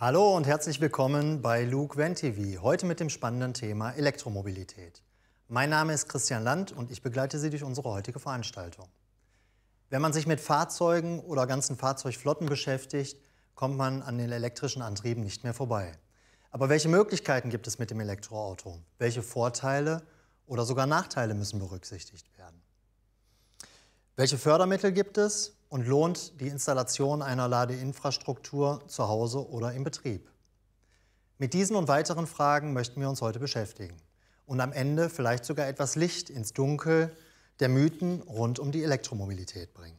Hallo und herzlich willkommen bei Luke VenTV, heute mit dem spannenden Thema Elektromobilität. Mein Name ist Christian Land und ich begleite Sie durch unsere heutige Veranstaltung. Wenn man sich mit Fahrzeugen oder ganzen Fahrzeugflotten beschäftigt, kommt man an den elektrischen Antrieben nicht mehr vorbei. Aber welche Möglichkeiten gibt es mit dem Elektroauto? Welche Vorteile oder sogar Nachteile müssen berücksichtigt werden? Welche Fördermittel gibt es? und lohnt die Installation einer Ladeinfrastruktur zu Hause oder im Betrieb? Mit diesen und weiteren Fragen möchten wir uns heute beschäftigen und am Ende vielleicht sogar etwas Licht ins Dunkel der Mythen rund um die Elektromobilität bringen.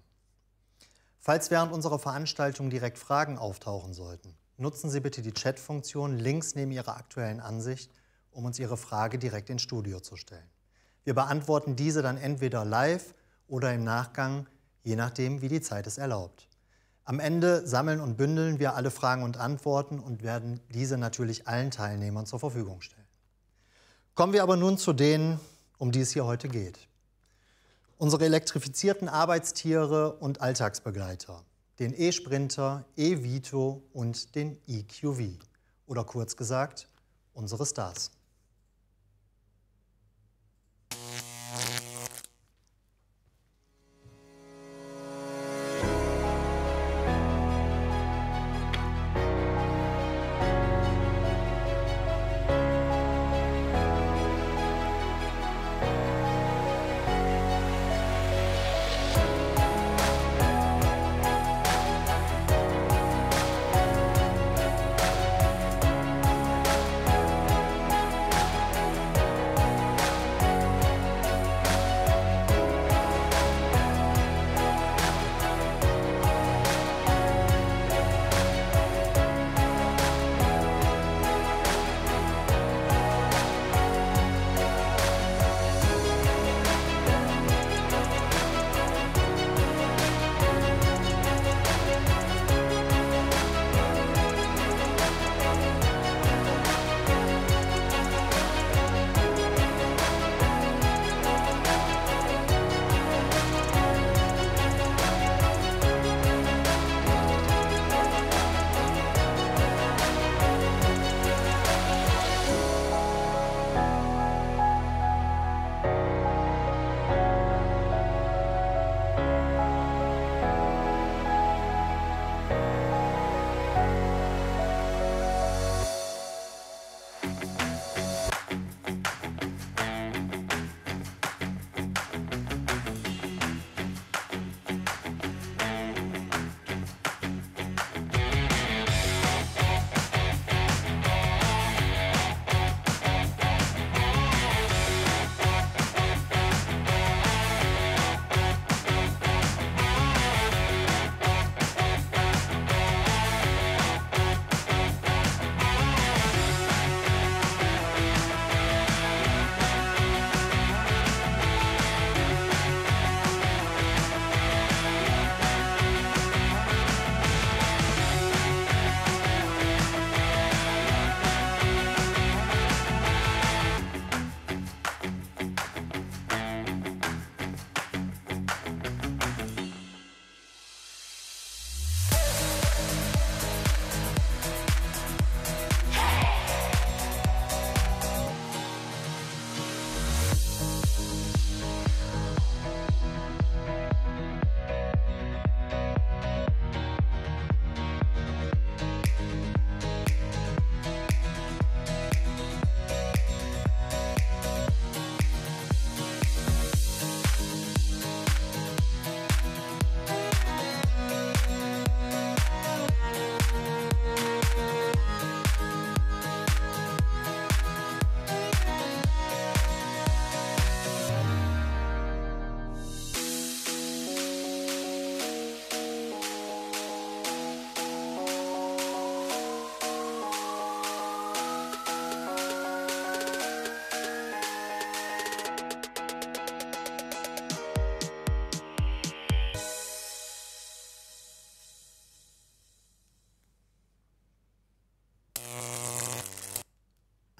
Falls während unserer Veranstaltung direkt Fragen auftauchen sollten, nutzen Sie bitte die Chat-Funktion links neben Ihrer aktuellen Ansicht, um uns Ihre Frage direkt ins Studio zu stellen. Wir beantworten diese dann entweder live oder im Nachgang je nachdem, wie die Zeit es erlaubt. Am Ende sammeln und bündeln wir alle Fragen und Antworten und werden diese natürlich allen Teilnehmern zur Verfügung stellen. Kommen wir aber nun zu denen, um die es hier heute geht. Unsere elektrifizierten Arbeitstiere und Alltagsbegleiter, den E-Sprinter, E-Vito und den EQV oder kurz gesagt unsere Stars.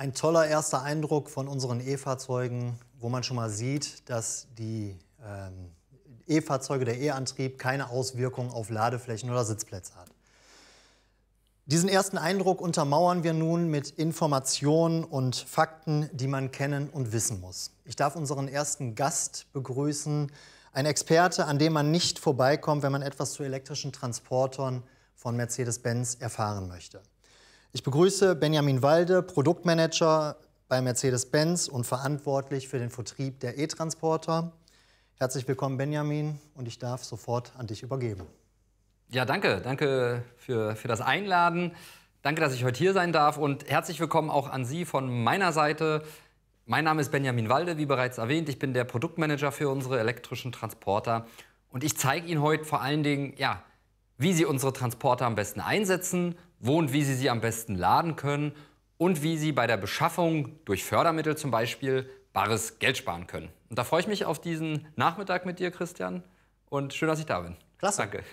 Ein toller erster Eindruck von unseren E-Fahrzeugen, wo man schon mal sieht, dass die ähm, E-Fahrzeuge, der E-Antrieb keine Auswirkungen auf Ladeflächen oder Sitzplätze hat. Diesen ersten Eindruck untermauern wir nun mit Informationen und Fakten, die man kennen und wissen muss. Ich darf unseren ersten Gast begrüßen, ein Experte, an dem man nicht vorbeikommt, wenn man etwas zu elektrischen Transportern von Mercedes-Benz erfahren möchte. Ich begrüße Benjamin Walde, Produktmanager bei Mercedes-Benz und verantwortlich für den Vertrieb der E-Transporter. Herzlich willkommen, Benjamin, und ich darf sofort an dich übergeben. Ja, danke. Danke für, für das Einladen. Danke, dass ich heute hier sein darf und herzlich willkommen auch an Sie von meiner Seite. Mein Name ist Benjamin Walde, wie bereits erwähnt. Ich bin der Produktmanager für unsere elektrischen Transporter und ich zeige Ihnen heute vor allen Dingen, ja, wie Sie unsere Transporter am besten einsetzen, wo und wie Sie sie am besten laden können und wie Sie bei der Beschaffung durch Fördermittel zum Beispiel bares Geld sparen können. Und da freue ich mich auf diesen Nachmittag mit dir, Christian. Und schön, dass ich da bin. Klasse. Danke.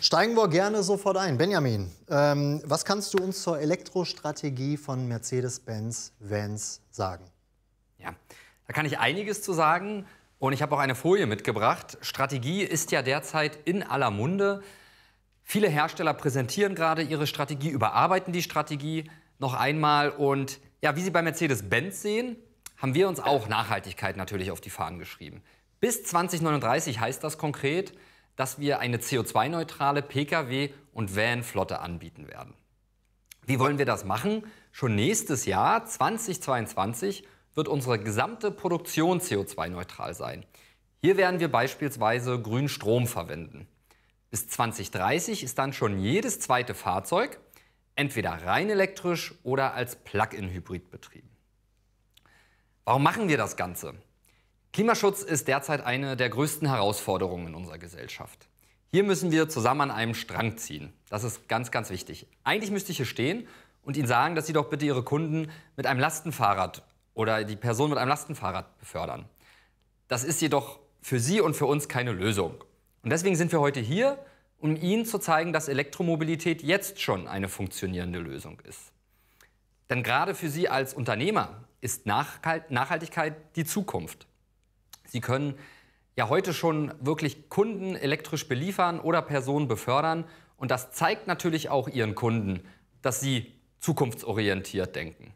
Steigen wir gerne sofort ein. Benjamin, ähm, was kannst du uns zur Elektrostrategie von Mercedes-Benz Vans sagen? Ja, da kann ich einiges zu sagen. Und ich habe auch eine Folie mitgebracht. Strategie ist ja derzeit in aller Munde. Viele Hersteller präsentieren gerade ihre Strategie, überarbeiten die Strategie noch einmal. Und ja, wie Sie bei Mercedes-Benz sehen, haben wir uns auch Nachhaltigkeit natürlich auf die Fahnen geschrieben. Bis 2039 heißt das konkret, dass wir eine CO2-neutrale Pkw- und Van-Flotte anbieten werden. Wie wollen wir das machen? Schon nächstes Jahr, 2022, wird unsere gesamte Produktion CO2-neutral sein. Hier werden wir beispielsweise grünen Strom verwenden. Bis 2030 ist dann schon jedes zweite Fahrzeug entweder rein elektrisch oder als Plug-in-Hybrid betrieben. Warum machen wir das Ganze? Klimaschutz ist derzeit eine der größten Herausforderungen in unserer Gesellschaft. Hier müssen wir zusammen an einem Strang ziehen. Das ist ganz, ganz wichtig. Eigentlich müsste ich hier stehen und Ihnen sagen, dass Sie doch bitte Ihre Kunden mit einem Lastenfahrrad oder die Person mit einem Lastenfahrrad befördern. Das ist jedoch für Sie und für uns keine Lösung. Und deswegen sind wir heute hier, um Ihnen zu zeigen, dass Elektromobilität jetzt schon eine funktionierende Lösung ist. Denn gerade für Sie als Unternehmer ist Nachhaltigkeit die Zukunft. Sie können ja heute schon wirklich Kunden elektrisch beliefern oder Personen befördern. Und das zeigt natürlich auch Ihren Kunden, dass Sie zukunftsorientiert denken.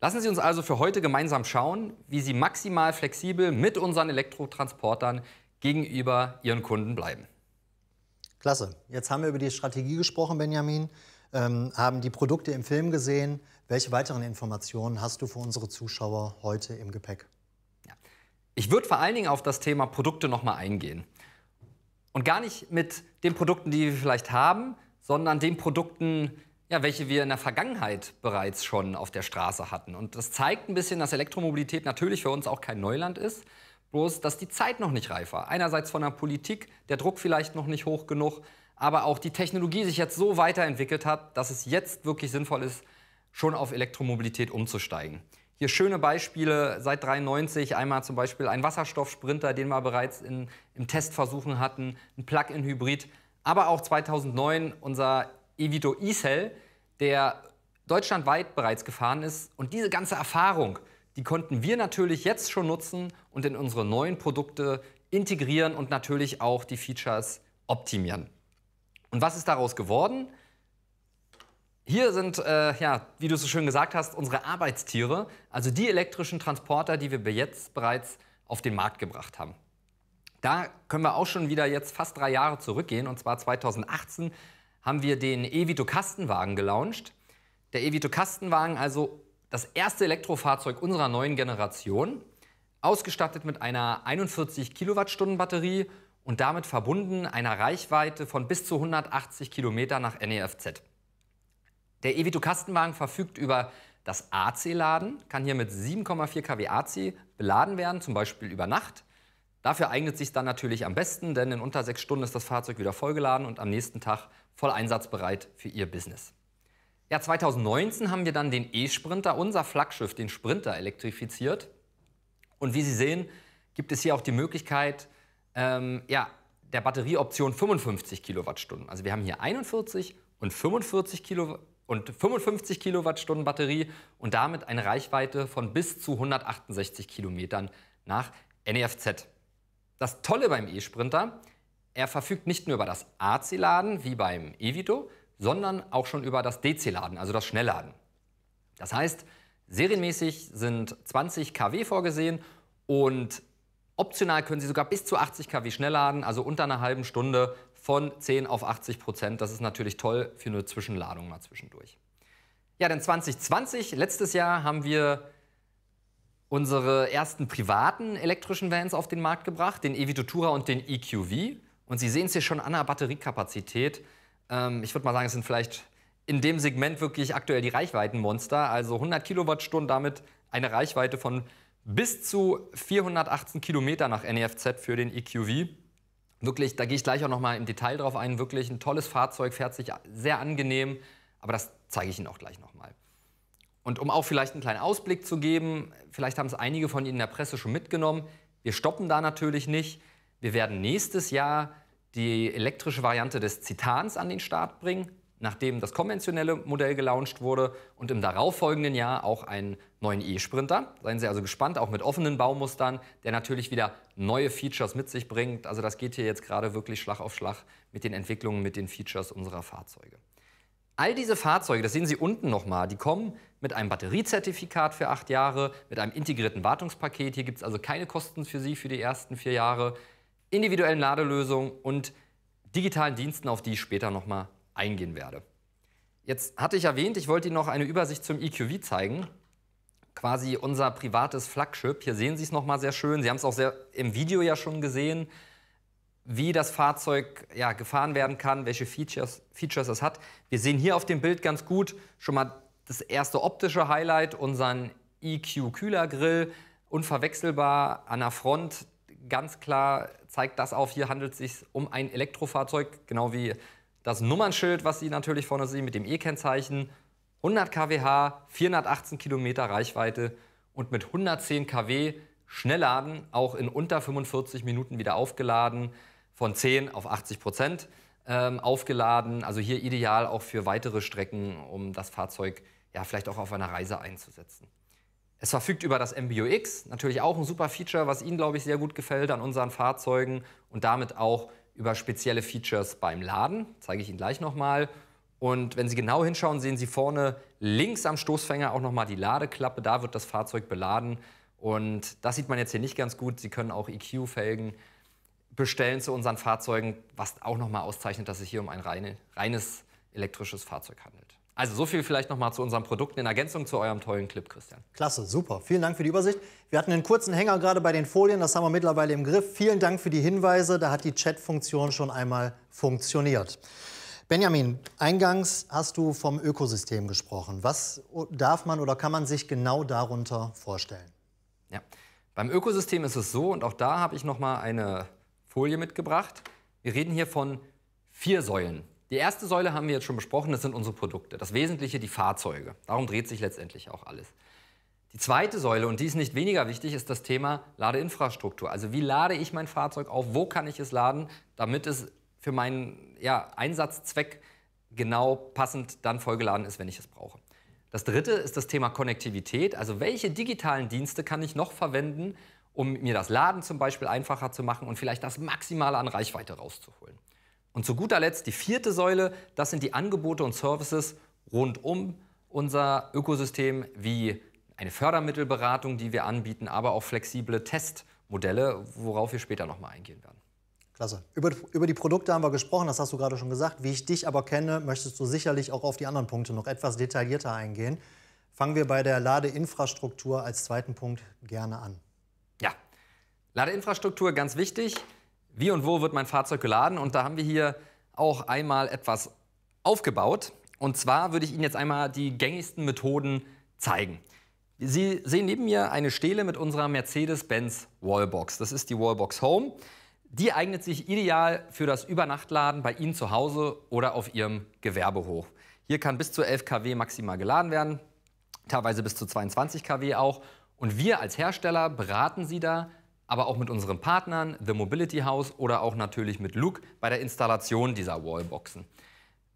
Lassen Sie uns also für heute gemeinsam schauen, wie Sie maximal flexibel mit unseren Elektrotransportern gegenüber ihren Kunden bleiben. Klasse. Jetzt haben wir über die Strategie gesprochen, Benjamin, ähm, haben die Produkte im Film gesehen. Welche weiteren Informationen hast du für unsere Zuschauer heute im Gepäck? Ja. Ich würde vor allen Dingen auf das Thema Produkte nochmal eingehen. Und gar nicht mit den Produkten, die wir vielleicht haben, sondern den Produkten, ja, welche wir in der Vergangenheit bereits schon auf der Straße hatten. Und das zeigt ein bisschen, dass Elektromobilität natürlich für uns auch kein Neuland ist. Bloß, dass die Zeit noch nicht reif war. Einerseits von der Politik, der Druck vielleicht noch nicht hoch genug, aber auch die Technologie sich jetzt so weiterentwickelt hat, dass es jetzt wirklich sinnvoll ist, schon auf Elektromobilität umzusteigen. Hier schöne Beispiele seit 93. Einmal zum Beispiel ein Wasserstoffsprinter, den wir bereits in, im Testversuchen hatten, ein Plug-in-Hybrid, aber auch 2009 unser Evito E-Cell, der deutschlandweit bereits gefahren ist. Und diese ganze Erfahrung, die konnten wir natürlich jetzt schon nutzen und in unsere neuen Produkte integrieren und natürlich auch die Features optimieren. Und was ist daraus geworden? Hier sind, äh, ja, wie du es so schön gesagt hast, unsere Arbeitstiere, also die elektrischen Transporter, die wir jetzt bereits auf den Markt gebracht haben. Da können wir auch schon wieder jetzt fast drei Jahre zurückgehen. Und zwar 2018 haben wir den Evito Kastenwagen gelauncht. Der Evito Kastenwagen, also das erste Elektrofahrzeug unserer neuen Generation, ausgestattet mit einer 41 Kilowattstunden Batterie und damit verbunden einer Reichweite von bis zu 180 Kilometer nach NEFZ. Der Evito-Kastenwagen verfügt über das AC-Laden, kann hier mit 7,4 kW AC beladen werden, zum Beispiel über Nacht. Dafür eignet sich dann natürlich am besten, denn in unter sechs Stunden ist das Fahrzeug wieder vollgeladen und am nächsten Tag voll einsatzbereit für Ihr Business. Ja, 2019 haben wir dann den E-Sprinter, unser Flaggschiff, den Sprinter, elektrifiziert. Und wie Sie sehen, gibt es hier auch die Möglichkeit ähm, ja, der Batterieoption 55 Kilowattstunden. Also wir haben hier 41 und 45 Kilowattstunden und 55 Kilowattstunden Batterie und damit eine Reichweite von bis zu 168 Kilometern nach NEFZ. Das Tolle beim E-Sprinter, er verfügt nicht nur über das AC-Laden wie beim E-Vito, sondern auch schon über das DC-Laden, also das Schnellladen. Das heißt, serienmäßig sind 20 kW vorgesehen und optional können Sie sogar bis zu 80 kW schnell laden, also unter einer halben Stunde von 10 auf 80 Prozent. Das ist natürlich toll für eine Zwischenladung mal zwischendurch. Ja, denn 2020, letztes Jahr, haben wir unsere ersten privaten elektrischen Vans auf den Markt gebracht, den Evitutura und den EQV. Und Sie sehen es hier schon an der Batteriekapazität. Ähm, ich würde mal sagen, es sind vielleicht in dem Segment wirklich aktuell die Reichweitenmonster. Also 100 Kilowattstunden, damit eine Reichweite von bis zu 418 Kilometer nach NEFZ für den EQV. Wirklich, da gehe ich gleich auch nochmal im Detail drauf ein. Wirklich ein tolles Fahrzeug, fährt sich sehr angenehm, aber das zeige ich Ihnen auch gleich nochmal. Und um auch vielleicht einen kleinen Ausblick zu geben, vielleicht haben es einige von Ihnen in der Presse schon mitgenommen, wir stoppen da natürlich nicht. Wir werden nächstes Jahr die elektrische Variante des Zitans an den Start bringen, nachdem das konventionelle Modell gelauncht wurde und im darauffolgenden Jahr auch einen neuen E-Sprinter. Seien Sie also gespannt, auch mit offenen Baumustern, der natürlich wieder neue Features mit sich bringt. Also das geht hier jetzt gerade wirklich Schlag auf Schlag mit den Entwicklungen, mit den Features unserer Fahrzeuge. All diese Fahrzeuge, das sehen Sie unten nochmal, die kommen mit einem Batteriezertifikat für acht Jahre, mit einem integrierten Wartungspaket. Hier gibt es also keine Kosten für Sie für die ersten vier Jahre individuellen Ladelösungen und digitalen Diensten, auf die ich später nochmal eingehen werde. Jetzt hatte ich erwähnt, ich wollte Ihnen noch eine Übersicht zum EQV zeigen. Quasi unser privates Flagship. Hier sehen Sie es nochmal sehr schön. Sie haben es auch sehr im Video ja schon gesehen, wie das Fahrzeug ja, gefahren werden kann, welche Features, Features es hat. Wir sehen hier auf dem Bild ganz gut schon mal das erste optische Highlight, unseren EQ-Kühlergrill. Unverwechselbar an der Front ganz klar zeigt das auf, hier handelt es sich um ein Elektrofahrzeug, genau wie das Nummernschild, was Sie natürlich vorne sehen mit dem E-Kennzeichen. 100 kWh, 418 km Reichweite und mit 110 kW Schnellladen, auch in unter 45 Minuten wieder aufgeladen, von 10 auf 80 Prozent ähm, aufgeladen. Also hier ideal auch für weitere Strecken, um das Fahrzeug ja vielleicht auch auf einer Reise einzusetzen. Es verfügt über das MBO natürlich auch ein super Feature, was Ihnen, glaube ich, sehr gut gefällt an unseren Fahrzeugen und damit auch über spezielle Features beim Laden. Zeige ich Ihnen gleich nochmal. Und wenn Sie genau hinschauen, sehen Sie vorne links am Stoßfänger auch nochmal die Ladeklappe. Da wird das Fahrzeug beladen. Und das sieht man jetzt hier nicht ganz gut. Sie können auch EQ-Felgen bestellen zu unseren Fahrzeugen, was auch nochmal auszeichnet, dass es hier um ein reine, reines elektrisches Fahrzeug handelt. Also so viel vielleicht nochmal zu unseren Produkten in Ergänzung zu eurem tollen Clip, Christian. Klasse, super. Vielen Dank für die Übersicht. Wir hatten einen kurzen Hänger gerade bei den Folien, das haben wir mittlerweile im Griff. Vielen Dank für die Hinweise, da hat die Chat-Funktion schon einmal funktioniert. Benjamin, eingangs hast du vom Ökosystem gesprochen. Was darf man oder kann man sich genau darunter vorstellen? Ja, beim Ökosystem ist es so und auch da habe ich noch mal eine Folie mitgebracht. Wir reden hier von vier Säulen. Die erste Säule haben wir jetzt schon besprochen, das sind unsere Produkte. Das Wesentliche, die Fahrzeuge. Darum dreht sich letztendlich auch alles. Die zweite Säule, und die ist nicht weniger wichtig, ist das Thema Ladeinfrastruktur. Also wie lade ich mein Fahrzeug auf, wo kann ich es laden, damit es für meinen ja, Einsatzzweck genau passend dann vollgeladen ist, wenn ich es brauche. Das dritte ist das Thema Konnektivität, also welche digitalen Dienste kann ich noch verwenden, um mir das Laden zum Beispiel einfacher zu machen und vielleicht das Maximale an Reichweite rauszuholen. Und zu guter Letzt die vierte Säule, das sind die Angebote und Services rund um unser Ökosystem, wie eine Fördermittelberatung, die wir anbieten, aber auch flexible Testmodelle, worauf wir später nochmal eingehen werden. Klasse. Über, über die Produkte haben wir gesprochen, das hast du gerade schon gesagt. Wie ich dich aber kenne, möchtest du sicherlich auch auf die anderen Punkte noch etwas detaillierter eingehen. Fangen wir bei der Ladeinfrastruktur als zweiten Punkt gerne an. Ja, Ladeinfrastruktur ganz wichtig wie und wo wird mein Fahrzeug geladen. Und da haben wir hier auch einmal etwas aufgebaut. Und zwar würde ich Ihnen jetzt einmal die gängigsten Methoden zeigen. Sie sehen neben mir eine Stele mit unserer Mercedes-Benz Wallbox. Das ist die Wallbox Home. Die eignet sich ideal für das Übernachtladen bei Ihnen zu Hause oder auf Ihrem Gewerbehof. Hier kann bis zu 11 kW maximal geladen werden, teilweise bis zu 22 kW auch. Und wir als Hersteller beraten Sie da aber auch mit unseren Partnern, The Mobility House oder auch natürlich mit Luke bei der Installation dieser Wallboxen.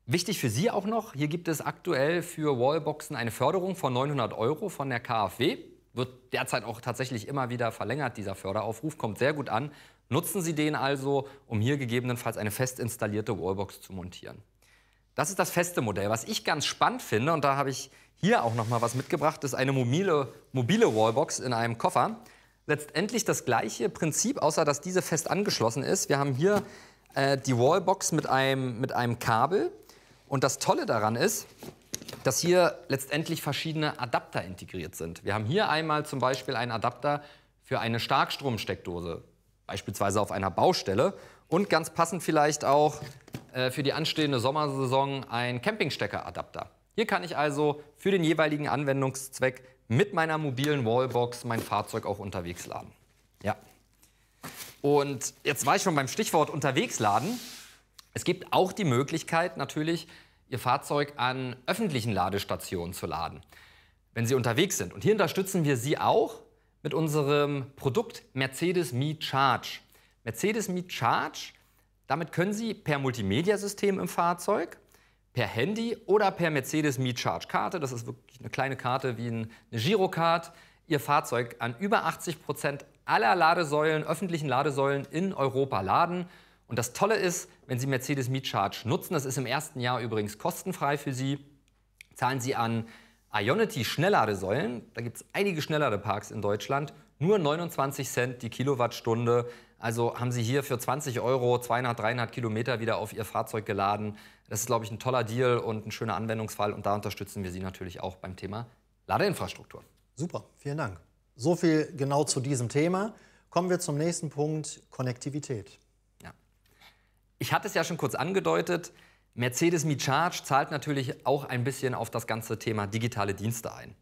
Wichtig für Sie auch noch, hier gibt es aktuell für Wallboxen eine Förderung von 900 Euro von der KfW. Wird derzeit auch tatsächlich immer wieder verlängert, dieser Förderaufruf, kommt sehr gut an. Nutzen Sie den also, um hier gegebenenfalls eine fest installierte Wallbox zu montieren. Das ist das feste Modell. Was ich ganz spannend finde, und da habe ich hier auch noch mal was mitgebracht, ist eine mobile, mobile Wallbox in einem Koffer letztendlich das gleiche Prinzip, außer dass diese fest angeschlossen ist. Wir haben hier äh, die Wallbox mit einem, mit einem Kabel. Und das Tolle daran ist, dass hier letztendlich verschiedene Adapter integriert sind. Wir haben hier einmal zum Beispiel einen Adapter für eine Starkstromsteckdose, beispielsweise auf einer Baustelle. Und ganz passend vielleicht auch äh, für die anstehende Sommersaison ein Campingsteckeradapter. Hier kann ich also für den jeweiligen Anwendungszweck mit meiner mobilen Wallbox mein Fahrzeug auch unterwegs laden. Ja. Und jetzt war ich schon beim Stichwort unterwegs laden. Es gibt auch die Möglichkeit natürlich, Ihr Fahrzeug an öffentlichen Ladestationen zu laden, wenn Sie unterwegs sind. Und hier unterstützen wir Sie auch mit unserem Produkt Mercedes Me Charge. Mercedes Me Charge, damit können Sie per Multimedia-System im Fahrzeug, per Handy oder per Mercedes Me Charge Karte, das ist wirklich eine kleine Karte wie eine Girocard, ihr Fahrzeug an über 80 Prozent aller Ladesäulen, öffentlichen Ladesäulen in Europa laden. Und das Tolle ist, wenn Sie Mercedes Charge nutzen, das ist im ersten Jahr übrigens kostenfrei für Sie, zahlen Sie an Ionity Schnellladesäulen, da gibt es einige Schnellladeparks in Deutschland, nur 29 Cent die Kilowattstunde. Also haben Sie hier für 20 Euro 200, 300 Kilometer wieder auf Ihr Fahrzeug geladen. Das ist, glaube ich, ein toller Deal und ein schöner Anwendungsfall. Und da unterstützen wir Sie natürlich auch beim Thema Ladeinfrastruktur. Super, vielen Dank. So viel genau zu diesem Thema. Kommen wir zum nächsten Punkt, Konnektivität. Ja. Ich hatte es ja schon kurz angedeutet. Mercedes Me Charge zahlt natürlich auch ein bisschen auf das ganze Thema digitale Dienste ein.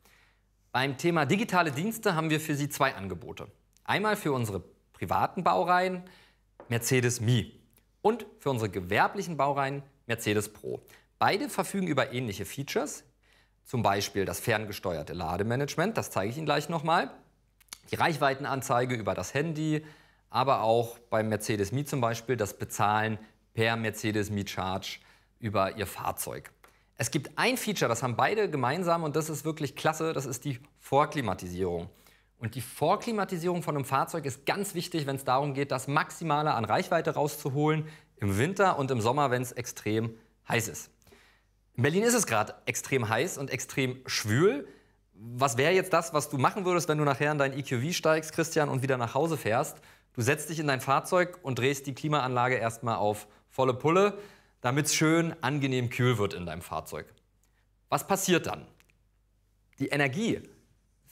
Beim Thema digitale Dienste haben wir für Sie zwei Angebote. Einmal für unsere privaten Baureihen Mercedes Me und für unsere gewerblichen Baureihen Mercedes Pro. Beide verfügen über ähnliche Features, zum Beispiel das ferngesteuerte Lademanagement, das zeige ich Ihnen gleich nochmal, die Reichweitenanzeige über das Handy, aber auch beim Mercedes Me zum Beispiel das Bezahlen per Mercedes Me Charge über ihr Fahrzeug. Es gibt ein Feature, das haben beide gemeinsam und das ist wirklich klasse, das ist die Vorklimatisierung. Und die Vorklimatisierung von einem Fahrzeug ist ganz wichtig, wenn es darum geht, das Maximale an Reichweite rauszuholen im Winter und im Sommer, wenn es extrem heiß ist. In Berlin ist es gerade extrem heiß und extrem schwül. Was wäre jetzt das, was du machen würdest, wenn du nachher in dein EQV steigst, Christian, und wieder nach Hause fährst? Du setzt dich in dein Fahrzeug und drehst die Klimaanlage erstmal auf volle Pulle damit es schön angenehm kühl wird in deinem Fahrzeug. Was passiert dann? Die Energie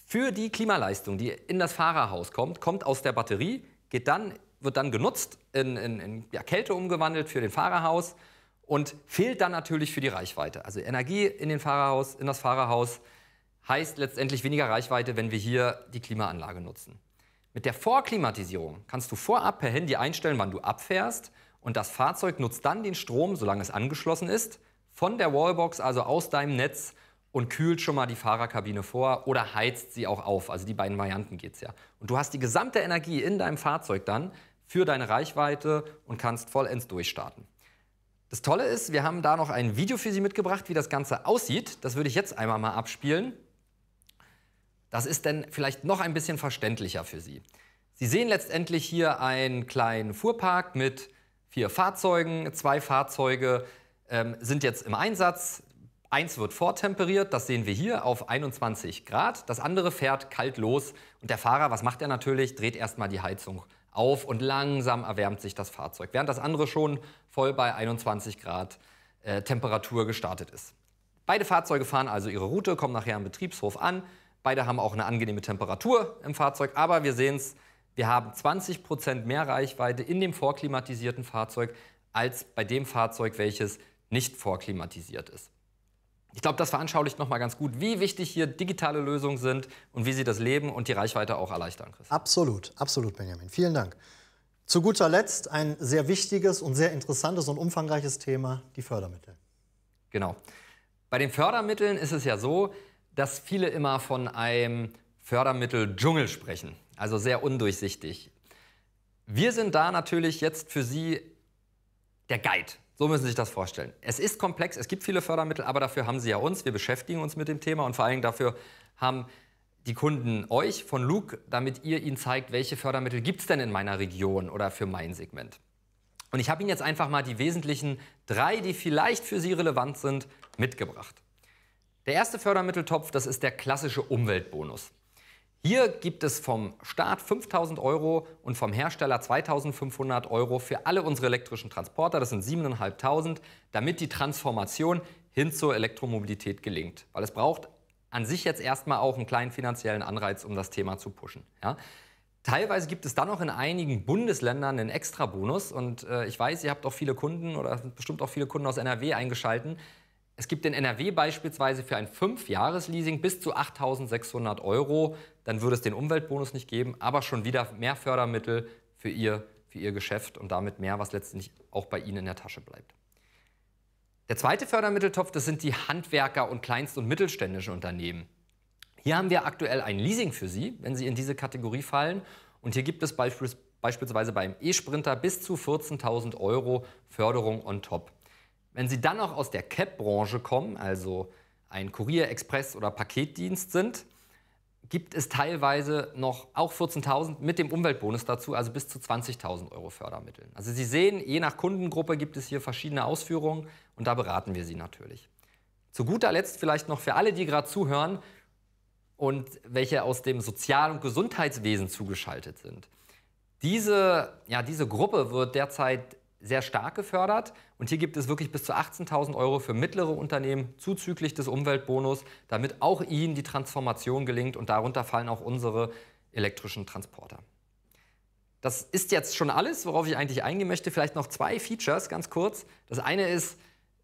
für die Klimaleistung, die in das Fahrerhaus kommt, kommt aus der Batterie, geht dann, wird dann genutzt, in, in, in ja, Kälte umgewandelt für den Fahrerhaus und fehlt dann natürlich für die Reichweite. Also Energie in, den Fahrerhaus, in das Fahrerhaus heißt letztendlich weniger Reichweite, wenn wir hier die Klimaanlage nutzen. Mit der Vorklimatisierung kannst du vorab per Handy einstellen, wann du abfährst und das Fahrzeug nutzt dann den Strom, solange es angeschlossen ist, von der Wallbox, also aus deinem Netz und kühlt schon mal die Fahrerkabine vor oder heizt sie auch auf. Also die beiden Varianten geht es ja. Und du hast die gesamte Energie in deinem Fahrzeug dann für deine Reichweite und kannst vollends durchstarten. Das Tolle ist, wir haben da noch ein Video für Sie mitgebracht, wie das Ganze aussieht. Das würde ich jetzt einmal mal abspielen. Das ist dann vielleicht noch ein bisschen verständlicher für Sie. Sie sehen letztendlich hier einen kleinen Fuhrpark mit vier Fahrzeugen. Zwei Fahrzeuge ähm, sind jetzt im Einsatz. Eins wird vortemperiert, das sehen wir hier auf 21 Grad. Das andere fährt kalt los und der Fahrer, was macht er natürlich? Dreht erstmal die Heizung auf und langsam erwärmt sich das Fahrzeug, während das andere schon voll bei 21 Grad äh, Temperatur gestartet ist. Beide Fahrzeuge fahren also ihre Route, kommen nachher am Betriebshof an. Beide haben auch eine angenehme Temperatur im Fahrzeug, aber wir sehen es, wir haben 20 Prozent mehr Reichweite in dem vorklimatisierten Fahrzeug als bei dem Fahrzeug, welches nicht vorklimatisiert ist. Ich glaube, das veranschaulicht nochmal ganz gut, wie wichtig hier digitale Lösungen sind und wie sie das Leben und die Reichweite auch erleichtern, Chris. Absolut, absolut, Benjamin. Vielen Dank. Zu guter Letzt ein sehr wichtiges und sehr interessantes und umfangreiches Thema, die Fördermittel. Genau. Bei den Fördermitteln ist es ja so, dass viele immer von einem Fördermittel-Dschungel sprechen also sehr undurchsichtig. Wir sind da natürlich jetzt für Sie der Guide. So müssen Sie sich das vorstellen. Es ist komplex, es gibt viele Fördermittel, aber dafür haben Sie ja uns, wir beschäftigen uns mit dem Thema und vor allem dafür haben die Kunden euch von Luke, damit ihr ihnen zeigt, welche Fördermittel gibt es denn in meiner Region oder für mein Segment. Und ich habe Ihnen jetzt einfach mal die wesentlichen drei, die vielleicht für Sie relevant sind, mitgebracht. Der erste Fördermitteltopf, das ist der klassische Umweltbonus. Hier gibt es vom Staat 5000 Euro und vom Hersteller 2500 Euro für alle unsere elektrischen Transporter, das sind 7500, damit die Transformation hin zur Elektromobilität gelingt. Weil es braucht an sich jetzt erstmal auch einen kleinen finanziellen Anreiz, um das Thema zu pushen. Ja? Teilweise gibt es dann auch in einigen Bundesländern einen Extrabonus und äh, ich weiß, ihr habt auch viele Kunden oder bestimmt auch viele Kunden aus NRW eingeschalten. Es gibt in NRW beispielsweise für ein 5-Jahres-Leasing bis zu 8.600 Euro. Dann würde es den Umweltbonus nicht geben, aber schon wieder mehr Fördermittel für Ihr, für Ihr Geschäft und damit mehr, was letztendlich auch bei Ihnen in der Tasche bleibt. Der zweite Fördermitteltopf, das sind die Handwerker und Kleinst- und mittelständischen Unternehmen. Hier haben wir aktuell ein Leasing für Sie, wenn Sie in diese Kategorie fallen. Und hier gibt es beispielsweise beim E-Sprinter bis zu 14.000 Euro Förderung on top. Wenn Sie dann noch aus der cap branche kommen, also ein Kurier-, Express- oder Paketdienst sind, gibt es teilweise noch auch 14.000 mit dem Umweltbonus dazu, also bis zu 20.000 Euro Fördermittel. Also Sie sehen, je nach Kundengruppe gibt es hier verschiedene Ausführungen und da beraten wir Sie natürlich. Zu guter Letzt vielleicht noch für alle, die gerade zuhören und welche aus dem Sozial- und Gesundheitswesen zugeschaltet sind. Diese, ja, diese Gruppe wird derzeit sehr stark gefördert. Und hier gibt es wirklich bis zu 18.000 Euro für mittlere Unternehmen zuzüglich des Umweltbonus, damit auch ihnen die Transformation gelingt. Und darunter fallen auch unsere elektrischen Transporter. Das ist jetzt schon alles, worauf ich eigentlich eingehen möchte. Vielleicht noch zwei Features ganz kurz. Das eine ist,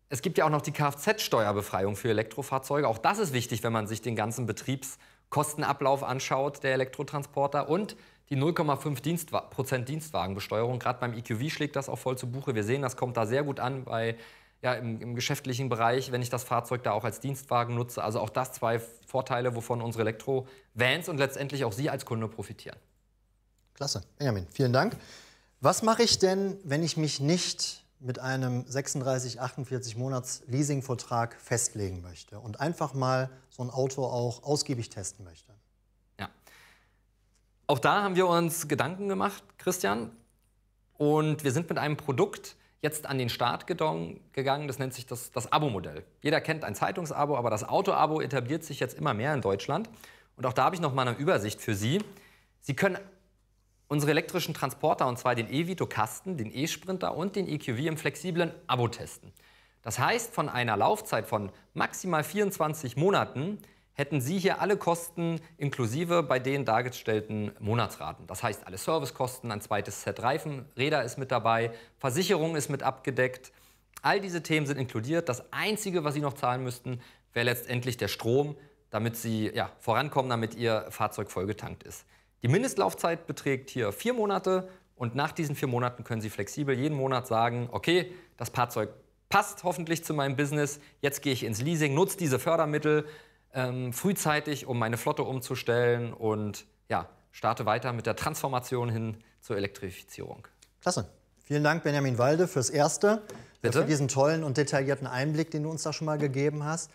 es gibt ja auch noch die Kfz-Steuerbefreiung für Elektrofahrzeuge. Auch das ist wichtig, wenn man sich den ganzen Betriebskostenablauf anschaut, der Elektrotransporter. Und die 0,5 Dienst Prozent Dienstwagenbesteuerung. Gerade beim EQV schlägt das auch voll zu Buche. Wir sehen, das kommt da sehr gut an bei, ja, im, im, geschäftlichen Bereich, wenn ich das Fahrzeug da auch als Dienstwagen nutze. Also auch das zwei Vorteile, wovon unsere Elektro-Vans und letztendlich auch Sie als Kunde profitieren. Klasse. Benjamin, vielen Dank. Was mache ich denn, wenn ich mich nicht mit einem 36, 48 Monats Leasingvertrag festlegen möchte und einfach mal so ein Auto auch ausgiebig testen möchte? Auch da haben wir uns Gedanken gemacht, Christian. Und wir sind mit einem Produkt jetzt an den Start gegangen. Das nennt sich das, das Abo-Modell. Jeder kennt ein Zeitungsabo, aber das Auto-Abo etabliert sich jetzt immer mehr in Deutschland. Und auch da habe ich noch mal eine Übersicht für Sie. Sie können unsere elektrischen Transporter, und zwar den E-Vito-Kasten, den E-Sprinter und den EQV im flexiblen Abo testen. Das heißt, von einer Laufzeit von maximal 24 Monaten hätten Sie hier alle Kosten inklusive bei den dargestellten Monatsraten. Das heißt, alle Servicekosten, ein zweites Set Reifen, Räder ist mit dabei, Versicherung ist mit abgedeckt. All diese Themen sind inkludiert. Das Einzige, was Sie noch zahlen müssten, wäre letztendlich der Strom, damit Sie ja, vorankommen, damit Ihr Fahrzeug vollgetankt ist. Die Mindestlaufzeit beträgt hier vier Monate und nach diesen vier Monaten können Sie flexibel jeden Monat sagen, okay, das Fahrzeug passt hoffentlich zu meinem Business, jetzt gehe ich ins Leasing, nutze diese Fördermittel, ähm, frühzeitig, um meine Flotte umzustellen und ja, starte weiter mit der Transformation hin zur Elektrifizierung. Klasse. Vielen Dank, Benjamin Walde, fürs Erste, Bitte? für diesen tollen und detaillierten Einblick, den du uns da schon mal gegeben hast.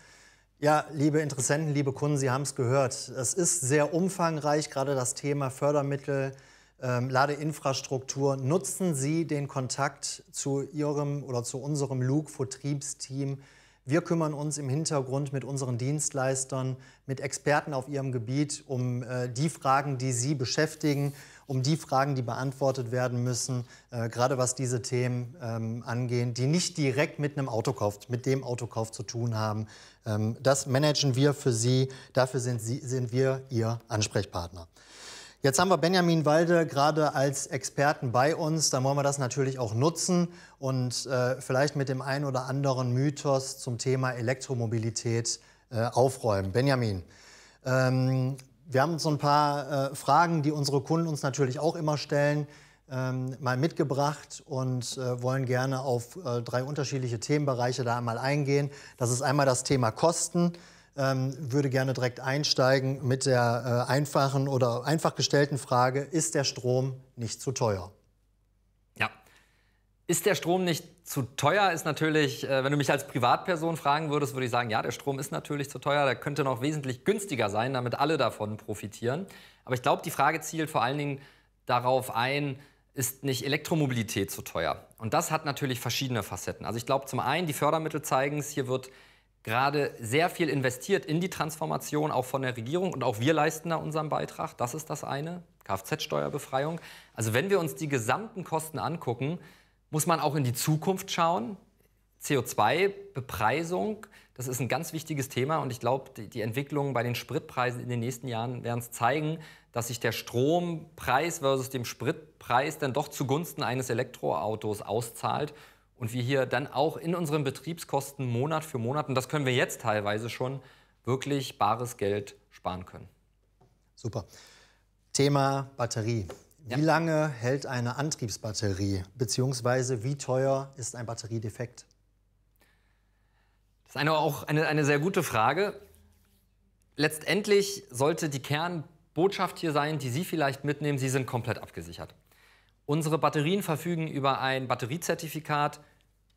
Ja, liebe Interessenten, liebe Kunden, Sie haben es gehört. Es ist sehr umfangreich, gerade das Thema Fördermittel, ähm, Ladeinfrastruktur. Nutzen Sie den Kontakt zu Ihrem oder zu unserem Luke-Vertriebsteam wir kümmern uns im Hintergrund mit unseren Dienstleistern, mit Experten auf ihrem Gebiet um äh, die Fragen, die Sie beschäftigen, um die Fragen, die beantwortet werden müssen, äh, gerade was diese Themen ähm, angehen, die nicht direkt mit einem Autokauf, mit dem Autokauf zu tun haben. Ähm, das managen wir für Sie, dafür sind, Sie, sind wir Ihr Ansprechpartner. Jetzt haben wir Benjamin Walde gerade als Experten bei uns. Da wollen wir das natürlich auch nutzen und äh, vielleicht mit dem einen oder anderen Mythos zum Thema Elektromobilität äh, aufräumen. Benjamin, ähm, wir haben so ein paar äh, Fragen, die unsere Kunden uns natürlich auch immer stellen, ähm, mal mitgebracht und äh, wollen gerne auf äh, drei unterschiedliche Themenbereiche da einmal eingehen. Das ist einmal das Thema Kosten ähm, würde gerne direkt einsteigen mit der äh, einfachen oder einfach gestellten Frage, ist der Strom nicht zu teuer? Ja, ist der Strom nicht zu teuer, ist natürlich, äh, wenn du mich als Privatperson fragen würdest, würde ich sagen, ja, der Strom ist natürlich zu teuer, der könnte noch wesentlich günstiger sein, damit alle davon profitieren. Aber ich glaube, die Frage zielt vor allen Dingen darauf ein, ist nicht Elektromobilität zu teuer? Und das hat natürlich verschiedene Facetten. Also ich glaube, zum einen, die Fördermittel zeigen es, hier wird gerade sehr viel investiert in die Transformation, auch von der Regierung. Und auch wir leisten da unseren Beitrag. Das ist das eine. Kfz-Steuerbefreiung. Also wenn wir uns die gesamten Kosten angucken, muss man auch in die Zukunft schauen. CO2-Bepreisung, das ist ein ganz wichtiges Thema und ich glaube, die, Entwicklungen bei den Spritpreisen in den nächsten Jahren werden es zeigen, dass sich der Strompreis versus dem Spritpreis dann doch zugunsten eines Elektroautos auszahlt und wir hier dann auch in unseren Betriebskosten Monat für Monat, und das können wir jetzt teilweise schon, wirklich bares Geld sparen können. Super. Thema Batterie. Wie ja. lange hält eine Antriebsbatterie, beziehungsweise wie teuer ist ein Batteriedefekt? Das ist eine, auch eine, eine sehr gute Frage. Letztendlich sollte die Kernbotschaft hier sein, die Sie vielleicht mitnehmen, Sie sind komplett abgesichert. Unsere Batterien verfügen über ein Batteriezertifikat,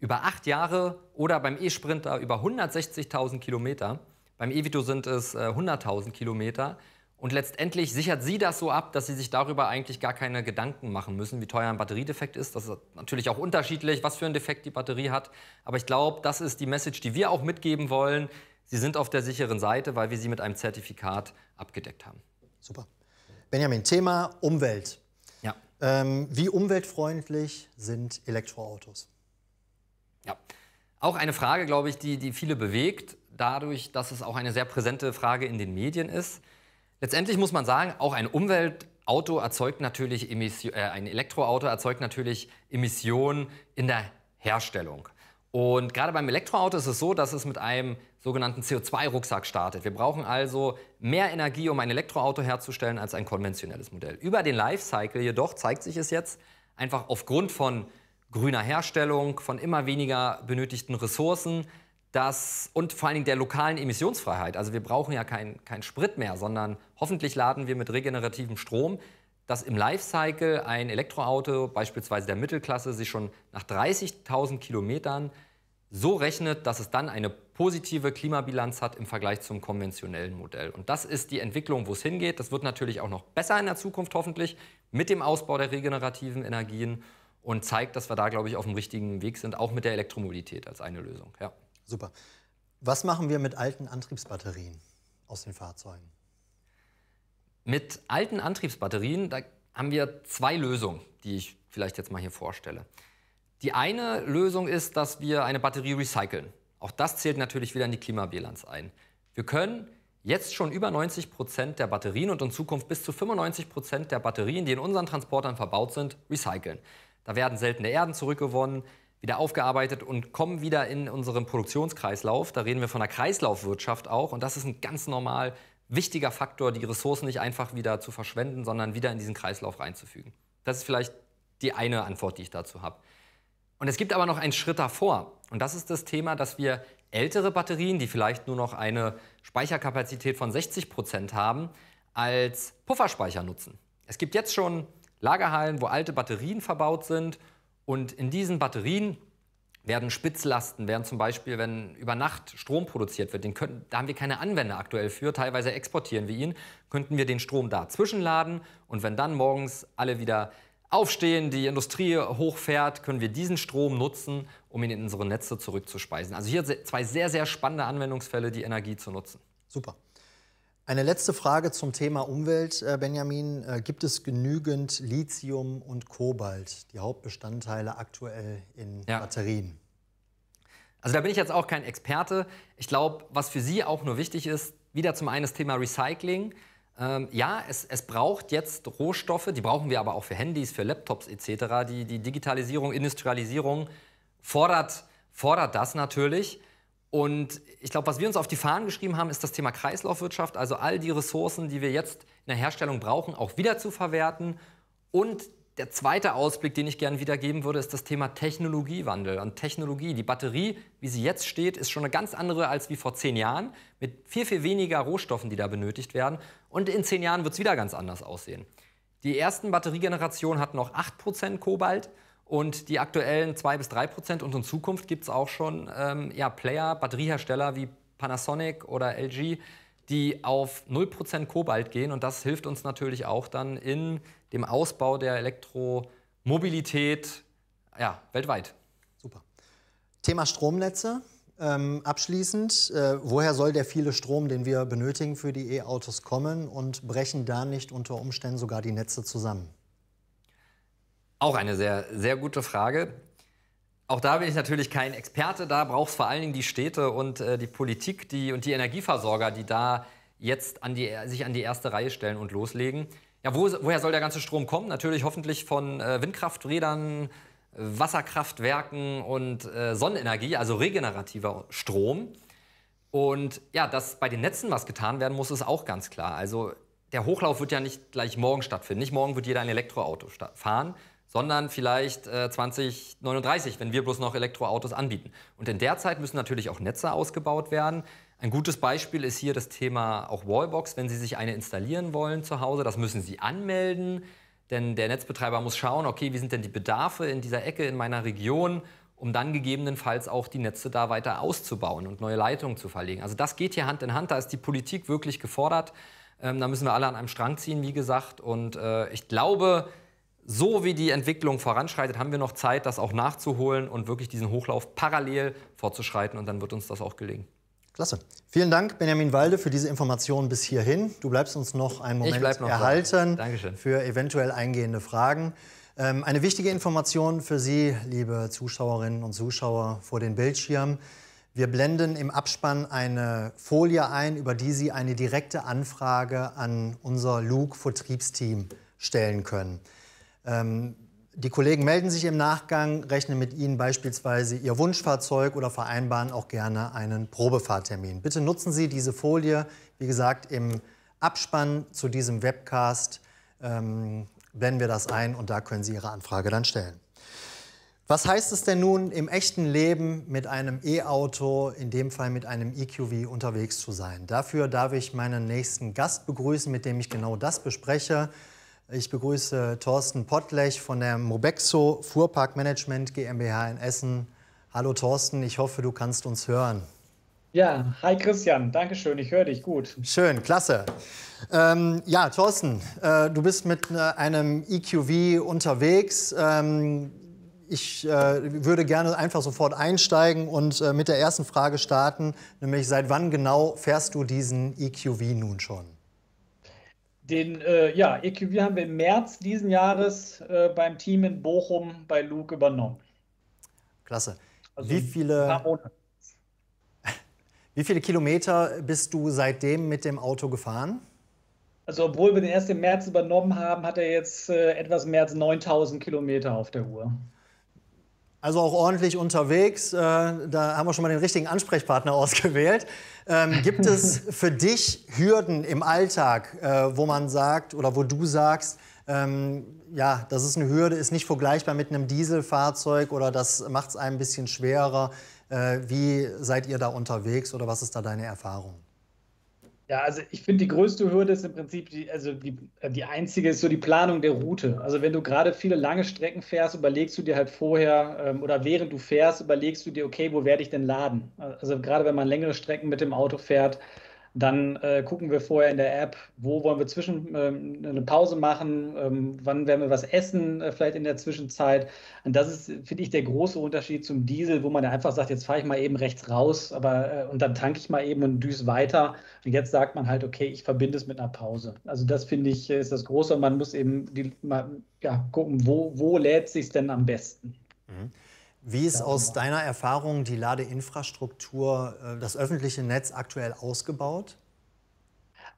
über acht Jahre oder beim E-Sprinter über 160.000 Kilometer. Beim E-Vito sind es 100.000 äh, Kilometer. Und letztendlich sichert sie das so ab, dass sie sich darüber eigentlich gar keine Gedanken machen müssen, wie teuer ein Batteriedefekt ist. Das ist natürlich auch unterschiedlich, was für einen Defekt die Batterie hat. Aber ich glaube, das ist die Message, die wir auch mitgeben wollen. Sie sind auf der sicheren Seite, weil wir sie mit einem Zertifikat abgedeckt haben. Super. Benjamin, Thema Umwelt. Ja. Ähm, wie umweltfreundlich sind Elektroautos? Auch eine Frage, glaube ich, die, die viele bewegt, dadurch, dass es auch eine sehr präsente Frage in den Medien ist. Letztendlich muss man sagen, auch ein Umweltauto erzeugt natürlich Emission, äh, ein Elektroauto erzeugt natürlich Emissionen in der Herstellung. Und gerade beim Elektroauto ist es so, dass es mit einem sogenannten CO2-Rucksack startet. Wir brauchen also mehr Energie, um ein Elektroauto herzustellen, als ein konventionelles Modell. Über den Lifecycle jedoch zeigt sich es jetzt einfach aufgrund von grüner Herstellung, von immer weniger benötigten Ressourcen das, und vor allen Dingen der lokalen Emissionsfreiheit. Also wir brauchen ja keinen kein Sprit mehr, sondern hoffentlich laden wir mit regenerativem Strom, dass im Lifecycle ein Elektroauto, beispielsweise der Mittelklasse, sich schon nach 30.000 Kilometern so rechnet, dass es dann eine positive Klimabilanz hat im Vergleich zum konventionellen Modell. Und das ist die Entwicklung, wo es hingeht. Das wird natürlich auch noch besser in der Zukunft hoffentlich mit dem Ausbau der regenerativen Energien und zeigt, dass wir da, glaube ich, auf dem richtigen Weg sind, auch mit der Elektromobilität als eine Lösung. Ja. Super. Was machen wir mit alten Antriebsbatterien aus den Fahrzeugen? Mit alten Antriebsbatterien, da haben wir zwei Lösungen, die ich vielleicht jetzt mal hier vorstelle. Die eine Lösung ist, dass wir eine Batterie recyceln. Auch das zählt natürlich wieder in die Klimabilanz ein. Wir können jetzt schon über 90 Prozent der Batterien und in Zukunft bis zu 95 Prozent der Batterien, die in unseren Transportern verbaut sind, recyceln. Da werden seltene Erden zurückgewonnen, wieder aufgearbeitet und kommen wieder in unseren Produktionskreislauf. Da reden wir von der Kreislaufwirtschaft auch. Und das ist ein ganz normal wichtiger Faktor, die Ressourcen nicht einfach wieder zu verschwenden, sondern wieder in diesen Kreislauf reinzufügen. Das ist vielleicht die eine Antwort, die ich dazu habe. Und es gibt aber noch einen Schritt davor. Und das ist das Thema, dass wir ältere Batterien, die vielleicht nur noch eine Speicherkapazität von 60 Prozent haben, als Pufferspeicher nutzen. Es gibt jetzt schon Lagerhallen, wo alte Batterien verbaut sind. Und in diesen Batterien werden Spitzlasten, werden zum Beispiel, wenn über Nacht Strom produziert wird, können, da haben wir keine Anwender aktuell für, teilweise exportieren wir ihn, könnten wir den Strom da zwischenladen und wenn dann morgens alle wieder aufstehen, die Industrie hochfährt, können wir diesen Strom nutzen, um ihn in unsere Netze zurückzuspeisen. Also hier zwei sehr, sehr spannende Anwendungsfälle, die Energie zu nutzen. Super. Eine letzte Frage zum Thema Umwelt, äh, Benjamin. Äh, gibt es genügend Lithium und Kobalt, die Hauptbestandteile aktuell in ja. Batterien? Also da bin ich jetzt auch kein Experte. Ich glaube, was für Sie auch nur wichtig ist, wieder zum einen das Thema Recycling. Ähm, ja, es, es, braucht jetzt Rohstoffe, die brauchen wir aber auch für Handys, für Laptops etc. Die, die Digitalisierung, Industrialisierung fordert, fordert das natürlich. Und ich glaube, was wir uns auf die Fahnen geschrieben haben, ist das Thema Kreislaufwirtschaft, also all die Ressourcen, die wir jetzt in der Herstellung brauchen, auch wieder zu verwerten. Und der zweite Ausblick, den ich gerne wiedergeben würde, ist das Thema Technologiewandel und Technologie. Die Batterie, wie sie jetzt steht, ist schon eine ganz andere als wie vor zehn Jahren, mit viel, viel weniger Rohstoffen, die da benötigt werden. Und in zehn Jahren wird es wieder ganz anders aussehen. Die ersten Batteriegenerationen hatten noch 8% Kobalt. Und die aktuellen 2 bis 3 Prozent und in Zukunft gibt es auch schon ähm, ja, Player, Batteriehersteller wie Panasonic oder LG, die auf 0 Prozent Kobalt gehen. Und das hilft uns natürlich auch dann in dem Ausbau der Elektromobilität ja, weltweit. Super. Thema Stromnetze. Ähm, abschließend, äh, woher soll der viele Strom, den wir benötigen für die E-Autos kommen und brechen da nicht unter Umständen sogar die Netze zusammen? Auch eine sehr, sehr gute Frage. Auch da bin ich natürlich kein Experte. Da braucht es vor allen Dingen die Städte und äh, die Politik die, und die Energieversorger, die da jetzt an die, sich an die erste Reihe stellen und loslegen. Ja, wo, woher soll der ganze Strom kommen? Natürlich hoffentlich von äh, Windkrafträdern, Wasserkraftwerken und äh, Sonnenenergie, also regenerativer Strom. Und ja, dass bei den Netzen was getan werden muss, ist auch ganz klar. Also der Hochlauf wird ja nicht gleich morgen stattfinden. Nicht morgen wird jeder ein Elektroauto fahren, sondern vielleicht äh, 2039, wenn wir bloß noch Elektroautos anbieten. Und in der Zeit müssen natürlich auch Netze ausgebaut werden. Ein gutes Beispiel ist hier das Thema auch Wallbox. Wenn Sie sich eine installieren wollen zu Hause, das müssen Sie anmelden, denn der Netzbetreiber muss schauen, okay, wie sind denn die Bedarfe in dieser Ecke, in meiner Region, um dann gegebenenfalls auch die Netze da weiter auszubauen und neue Leitungen zu verlegen. Also das geht hier Hand in Hand, da ist die Politik wirklich gefordert. Ähm, da müssen wir alle an einem Strang ziehen, wie gesagt. Und äh, ich glaube, so wie die Entwicklung voranschreitet, haben wir noch Zeit, das auch nachzuholen und wirklich diesen Hochlauf parallel fortzuschreiten und dann wird uns das auch gelingen. Klasse. Vielen Dank, Benjamin Walde, für diese Informationen bis hierhin. Du bleibst uns noch einen Moment noch erhalten für eventuell eingehende Fragen. Ähm, eine wichtige Information für Sie, liebe Zuschauerinnen und Zuschauer vor den Bildschirmen. Wir blenden im Abspann eine Folie ein, über die Sie eine direkte Anfrage an unser Luke-Vertriebsteam stellen können. Ähm, die Kollegen melden sich im Nachgang, rechnen mit Ihnen beispielsweise Ihr Wunschfahrzeug oder vereinbaren auch gerne einen Probefahrtermin. Bitte nutzen Sie diese Folie, wie gesagt, im Abspann zu diesem Webcast ähm, blenden wir das ein und da können Sie Ihre Anfrage dann stellen. Was heißt es denn nun, im echten Leben mit einem E-Auto, in dem Fall mit einem EQV, unterwegs zu sein? Dafür darf ich meinen nächsten Gast begrüßen, mit dem ich genau das bespreche. Ich begrüße Thorsten Pottlech von der Mobexo Fuhrparkmanagement GmbH in Essen. Hallo Thorsten, ich hoffe, du kannst uns hören. Ja, hi Christian, danke schön, ich höre dich gut. Schön, klasse. Ähm, ja, Thorsten, äh, du bist mit äh, einem EQV unterwegs. Ähm, ich äh, würde gerne einfach sofort einsteigen und äh, mit der ersten Frage starten, nämlich seit wann genau fährst du diesen EQV nun schon? Den äh, ja, EQV haben wir im März diesen Jahres äh, beim Team in Bochum bei Luke übernommen. Klasse. Also wie, viele, wie viele Kilometer bist du seitdem mit dem Auto gefahren? Also obwohl wir den erst im März übernommen haben, hat er jetzt äh, etwas mehr als 9000 Kilometer auf der Uhr also auch ordentlich unterwegs. Äh, da haben wir schon mal den richtigen Ansprechpartner ausgewählt. Ähm, gibt es für dich Hürden im Alltag, äh, wo man sagt oder wo du sagst, ähm, ja, das ist eine Hürde, ist nicht vergleichbar mit einem Dieselfahrzeug oder das macht es einem ein bisschen schwerer. Äh, wie seid ihr da unterwegs oder was ist da deine Erfahrung? Ja, also ich finde, die größte Hürde ist im Prinzip, die, also die, äh, die einzige ist so die Planung der Route. Also wenn du gerade viele lange Strecken fährst, überlegst du dir halt vorher ähm, oder während du fährst, überlegst du dir, okay, wo werde ich denn laden? Also gerade wenn man längere Strecken mit dem Auto fährt, dann äh, gucken wir vorher in der App, wo wollen wir zwischen ähm, eine Pause machen, ähm, wann werden wir was essen, äh, vielleicht in der Zwischenzeit. Und das ist, finde ich, der große Unterschied zum Diesel, wo man ja einfach sagt, jetzt fahre ich mal eben rechts raus, aber äh, und dann tanke ich mal eben und düse weiter. Und jetzt sagt man halt, okay, ich verbinde es mit einer Pause. Also das finde ich ist das Große. Und man muss eben die, mal, ja, gucken, wo, wo lädt sich denn am besten. Mhm. Wie ist aus genau. deiner Erfahrung die Ladeinfrastruktur, äh, das öffentliche Netz aktuell ausgebaut?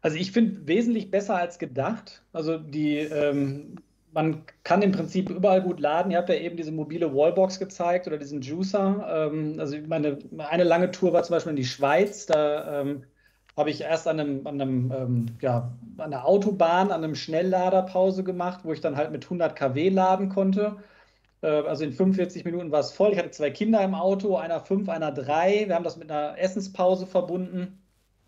Also ich finde wesentlich besser als gedacht. Also die, ähm, man kann im Prinzip überall gut laden. Ihr habt ja eben diese mobile Wallbox gezeigt oder diesen Juicer. Ähm, also meine, eine lange Tour war zum Beispiel in die Schweiz. Da ähm, habe ich erst an, einem, an, einem, ähm, ja, an einer Autobahn, an einem Schnelllader gemacht, wo ich dann halt mit 100 kW laden konnte. Äh, also in 45 Minuten war es voll. Ich hatte zwei Kinder im Auto, einer fünf, einer drei. Wir haben das mit einer Essenspause verbunden.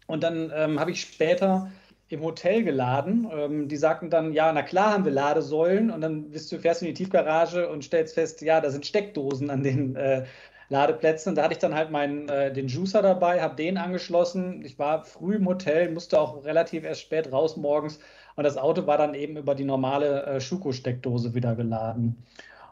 Und dann ähm, habe ich später im Hotel geladen. Ähm, die sagten dann, ja, na klar haben wir Ladesäulen. Und dann bist du, fährst du in die Tiefgarage und stellst fest, ja, da sind Steckdosen an den äh, Ladeplätzen. Und da hatte ich dann halt meinen, äh, den Juicer dabei, habe den angeschlossen. Ich war früh im Hotel, musste auch relativ erst spät raus morgens. Und das Auto war dann eben über die normale äh, Schuko-Steckdose wieder geladen.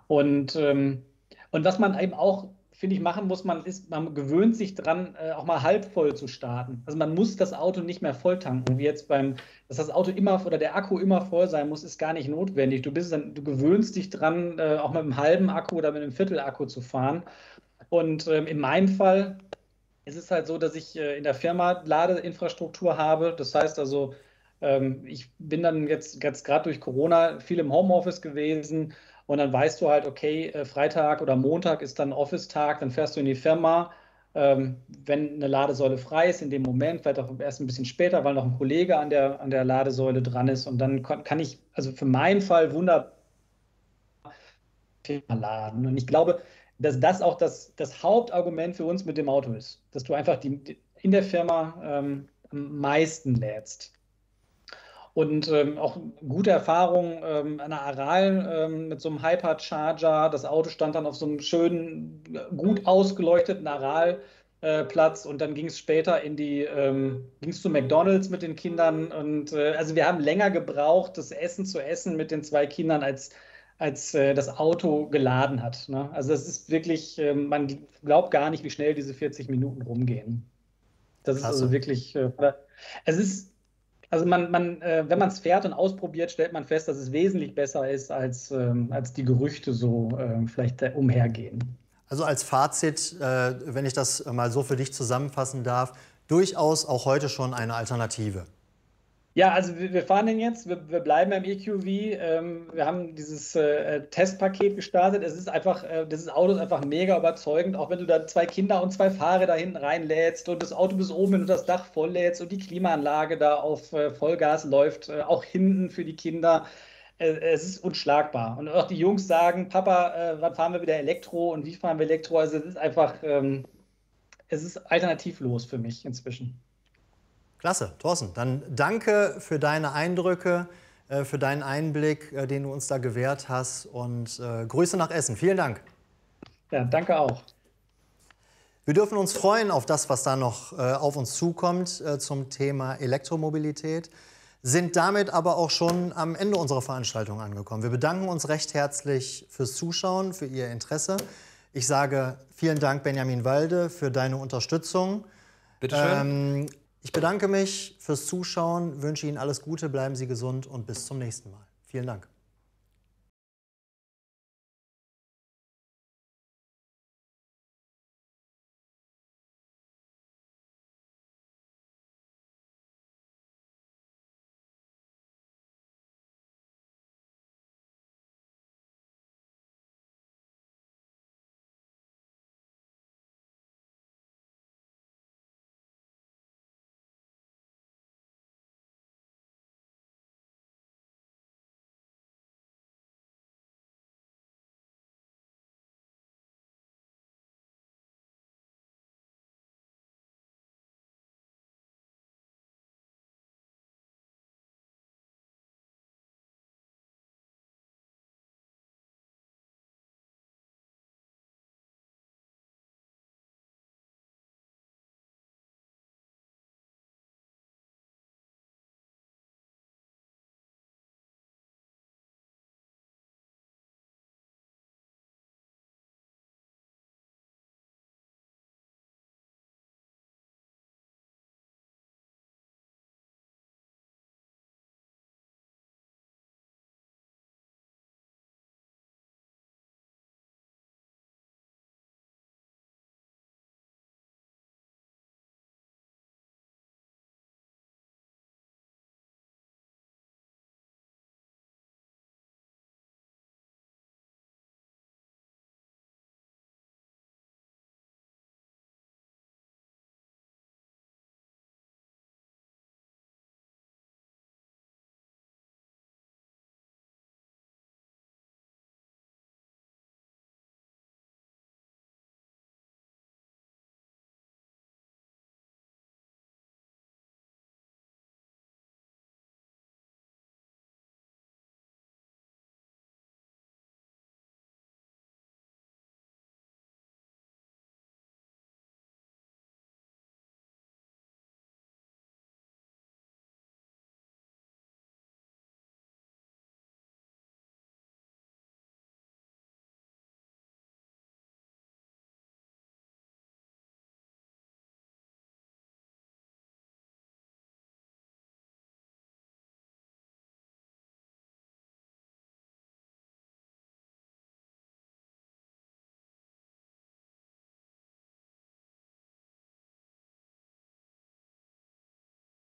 Und, ähm, und was man eben auch, finde ich, machen muss, man ist, man gewöhnt sich dran, äh, auch mal halb voll zu starten. Also man muss das Auto nicht mehr voll tanken, wie jetzt beim, dass das Auto immer oder der Akku immer voll sein muss, ist gar nicht notwendig. Du bist dann, du gewöhnst dich dran, äh, auch mit einem halben Akku oder mit einem Viertel Akku zu fahren. Und ähm, in meinem Fall ist es halt so, dass ich äh, in der Firma Ladeinfrastruktur habe. Das heißt also, ähm, ich bin dann jetzt, jetzt gerade durch Corona viel im Homeoffice gewesen, und dann weißt du halt, okay, äh, Freitag oder Montag ist dann Office-Tag, dann fährst du in die Firma. Ähm, wenn eine Ladesäule frei ist, in dem Moment, vielleicht auch erst ein bisschen später, weil noch ein Kollege an der, an der Ladesäule dran ist. Und dann kann ich, also für meinen Fall, wunderbar laden. Und ich glaube, dass das auch das, das Hauptargument für uns mit dem Auto ist, dass du einfach die, in der Firma ähm, am meisten lädst und ähm, auch gute Erfahrung ähm, an der Aral ähm, mit so einem Hypercharger. Das Auto stand dann auf so einem schönen, äh, gut ausgeleuchteten Aralplatz äh, und dann ging es später in die, ähm, ging es zu McDonalds mit den Kindern und äh, also wir haben länger gebraucht, das Essen zu essen mit den zwei Kindern, als, als äh, das Auto geladen hat. Ne? Also das ist wirklich, ähm, man glaubt gar nicht, wie schnell diese 40 Minuten rumgehen. Das Klasse. ist also wirklich, äh, es ist also man, man, äh, wenn man es fährt und ausprobiert, stellt man fest, dass es wesentlich besser ist, als, ähm, als die Gerüchte so äh, vielleicht äh, umhergehen. Also als Fazit, äh, wenn ich das mal so für dich zusammenfassen darf, durchaus auch heute schon eine Alternative. Ja, also wir, fahren den jetzt, wir, wir bleiben beim EQV. Ähm, wir haben dieses äh, Testpaket gestartet. Es ist einfach, äh, das Auto ist einfach mega überzeugend, auch wenn du da zwei Kinder und zwei Fahrer da hinten reinlädst und das Auto bis oben, wenn du das Dach volllädst und die Klimaanlage da auf äh, Vollgas läuft, äh, auch hinten für die Kinder. Äh, es ist unschlagbar. Und auch die Jungs sagen, Papa, äh, wann fahren wir wieder Elektro und wie fahren wir Elektro? Also es ist einfach, ähm, es ist alternativlos für mich inzwischen. Klasse, Thorsten, dann danke für deine Eindrücke, äh, für deinen Einblick, äh, den du uns da gewährt hast und äh, Grüße nach Essen. Vielen Dank. Ja, danke auch. Wir dürfen uns freuen auf das, was da noch auf uns zukommt zum Thema Elektromobilität, sind damit aber auch schon am Ende unserer Veranstaltung angekommen. Wir bedanken uns recht herzlich fürs Zuschauen, für Ihr Interesse. Ich sage vielen Dank, Benjamin Walde, für deine Unterstützung. Bitte schön. Ähm, ich bedanke mich fürs Zuschauen, wünsche Ihnen alles Gute, bleiben Sie gesund und bis zum nächsten Mal. Vielen Dank.